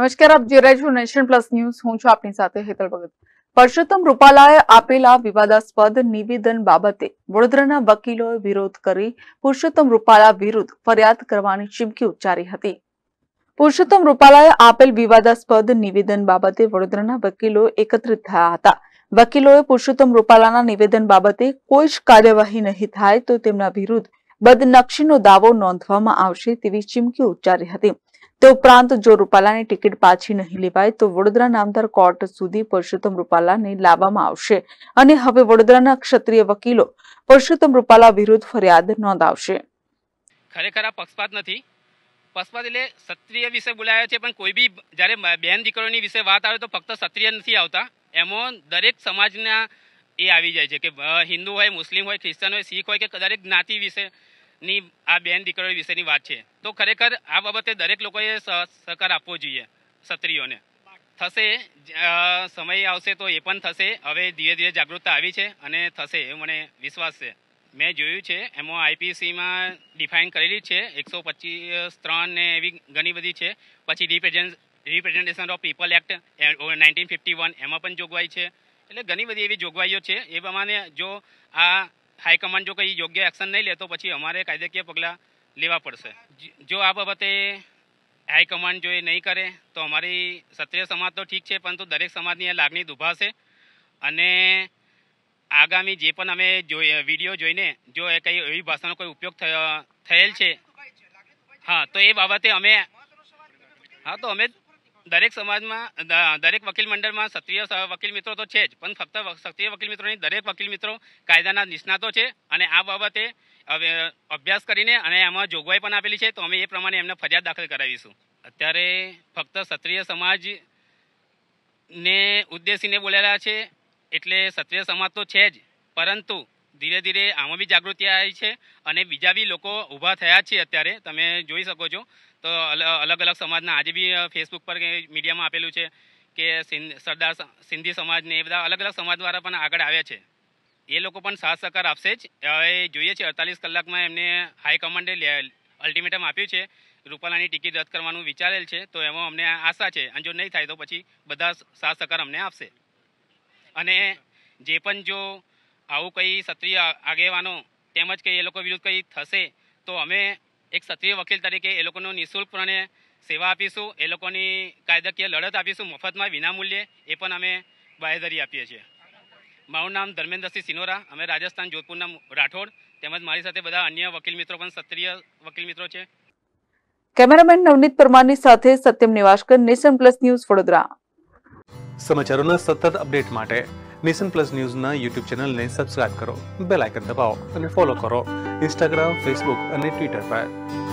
નમસ્કાર આપ જોઈ રહ્યા છો નેશન પ્લસ ન્યૂઝ હું છું આપની સાથે હેતલ ભગત પરસોત્તમ રૂપાલાએ આપેલા વિવાદાસ્પદ નિવેદન બાબતે વડોદરાના વકીલોએ વિરોધ કરી પુરુષોત્તમ રૂપાલા વિરુદ્ધ ફરિયાદ કરવાની ચીમકી ઉચ્ચારી હતી પુરુષોત્તમ રૂપાલાએ આપેલ વિવાદાસ્પદ નિવેદન બાબતે વડોદરાના વકીલો એકત્રિત થયા હતા વકીલોએ પુરુષોત્તમ રૂપાલાના નિવેદન બાબતે કોઈ જ કાર્યવાહી નહીં થાય તો તેમના વિરુદ્ધ બદનક્ષીનો દાવો નોંધવામાં આવશે તેવી ચીમકી ઉચ્ચારી હતી તે ઉપરાંત જો રૂપાલાની ટિકિટ પાછી નહીં લેવાય તો વડોદરા નામદાર કોર્ટ સુધી પરસોત્તમ રૂપાલાને લાવવામાં આવશે અને હવે વડોદરાના ક્ષત્રિય વકીલો પરસોત્તમ રૂપાલા વિરુદ્ધ ફરિયાદ નોંધાવશે ખરેખર આ પક્ષપાત નથી પક્ષપાત એટલે ક્ષત્રિય વિશે બોલાયો છે પણ કોઈ બી જ્યારે બેન દીકરીઓની વિશે વાત આવે તો ફક્ત ક્ષત્રિય નથી આવતા એમાં દરેક સમાજના એ આવી જાય છે કે હિન્દુ હોય મુસ્લિમ હોય ખ્રિસ્ચન હોય શીખ હોય કે દરેક જ્ઞાતિ વિશે ની આ બેન દીકરીઓ વિશેની વાત છે તો ખરેખર આ બાબતે દરેક લોકોએ સહકાર આપવો જોઈએ ક્ષત્રિયોને થશે સમય આવશે તો એ પણ થશે હવે ધીરે ધીરે જાગૃતતા આવી છે અને થશે એ મને વિશ્વાસ છે મેં જોયું છે એમાં આઈપીસીમાં ડિફાઇન કરેલી છે એકસો પચીસ ત્રણ ને એવી ઘણી બધી છે પછી represent representation of people act nineteen fifty one એમાં પણ જોગવાઈ છે એટલે ઘણી બધી એવી જોગવાઈઓ છે એ પ્રમાણે જો આ હાઈકમાન્ડ જો કંઈ યોગ્ય એક્શન નહીં લે તો પછી અમારે કાયદાકીય પગલાં લેવા પડશે જો આ બાબતે હાઈકમાન્ડ જો એ નહીં કરે તો અમારી ક્ષત્રિય સમાજ તો ઠીક છે પરંતુ દરેક સમાજની આ લાગણી દુભાશે અને આગામી જે પણ અમે વિડીયો જોઈને જો એ કંઈ એવી ભાષાનો કોઈ ઉપયોગ થયેલ છે હા તો એ બાબતે અમે હા તો અમે દરેક સમાજમાં દરેક વકીલ મંડળમાં સક્રિય વકીલ મિત્રો તો છે જ પણ ફક્ત સક્રિય વકીલ મિત્રો નહીં દરેક વકીલ મિત્રો કાયદાના નિષ્ણાતો છે અને આ બાબતે અભ્યાસ કરીને અને એમાં જોગવાઈ પણ આપેલી છે તો અમે એ પ્રમાણે એમને ફરિયાદ દાખલ કરાવીશું અત્યારે ફક્ત ક્ષત્રિય સમાજને ઉદ્દેશીને બોલેલા છે એટલે ક્ષત્રિય સમાજ તો છે જ પરંતુ ધીરે ધીરે આમાં બી જાગૃતિ આવી છે અને બીજા બી લોકો ઊભા થયા છે અત્યારે તમે જોઈ શકો છો તો અલગ અલગ સમાજના આજે બી ફેસબુક પર મીડિયામાં આપેલું છે કે સરદાર સિંધી સમાજને એ બધા અલગ અલગ સમાજ દ્વારા પણ આગળ આવ્યા છે એ લોકો પણ સાથ સહકાર આપશે જ હવે જોઈએ છે અડતાલીસ કલાકમાં એમને હાઈકમાન્ડે અલ્ટિમેટમ આપ્યું છે રૂપાલાની ટિકિટ રદ કરવાનું વિચારેલ છે તો એમાં અમને આશા છે અને જો નહીં થાય તો પછી બધા સાથ સહકાર અમને આપશે અને જે પણ જો આવું કંઈ સત્રીય આગેવાનો તેમજ કંઈ એ લોકો વિરુદ્ધ કંઈ થશે તો અમે એક સક્રિય વકીલ તરીકે એ લોકોનું નિઃશુલ્કપણે સેવા આપીશું એ લોકોની કાયદાકીય લડત આપીશું મફતમાં વિનામૂલ્યે એ પણ અમે બાહેધરી આપીએ છીએ મારું નામ ધર્મેન્દ્રસિંહ સિનોરા અમે રાજસ્થાન જોધપુરના રાઠોડ તેમજ મારી સાથે બધા અન્ય વકીલ મિત્રો પણ સક્રિય વકીલ મિત્રો છે કેમેરામેન નવનીત પરમારની સાથે Satyam Nivaskar nation plus news Vadodara સમાચારોના સતત અપડેટ માટે નેશન પ્લસ ન્યૂઝના યુટ્યુબ ચેનલને સબસ્ક્રાઇબ કરો બેલ આઇકન દબાવો અને ફોલો કરો ઇન્સ્ટાગ્રામ ફેસબુક અને ટ્વિટર પર